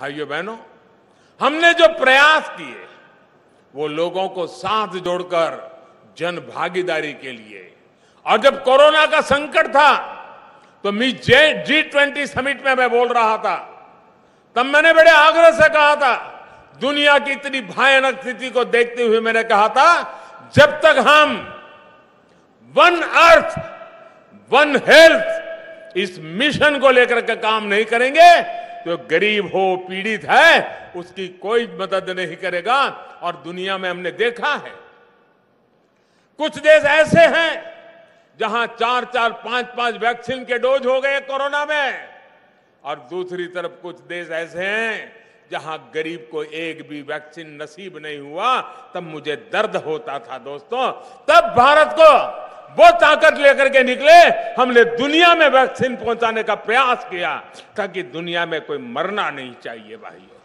भाइयों बहनों हमने जो प्रयास किए वो लोगों को साथ जोड़कर जन भागीदारी के लिए और जब कोरोना का संकट था तो मी जे जी ट्वेंटी समिट में मैं बोल रहा था तब मैंने बड़े आग्रह से कहा था दुनिया की इतनी भयानक स्थिति को देखते हुए मैंने कहा था जब तक हम वन अर्थ वन हेल्थ इस मिशन को लेकर के काम नहीं करेंगे जो गरीब हो पीड़ित है उसकी कोई मदद नहीं करेगा और दुनिया में हमने देखा है कुछ देश ऐसे हैं जहां चार चार पांच पांच वैक्सीन के डोज हो गए कोरोना में और दूसरी तरफ कुछ देश ऐसे हैं जहां गरीब को एक भी वैक्सीन नसीब नहीं हुआ तब मुझे दर्द होता था दोस्तों तब भारत को वो ताकत लेकर के निकले हमने दुनिया में वैक्सीन पहुंचाने का प्रयास किया ताकि दुनिया में कोई मरना नहीं चाहिए भाई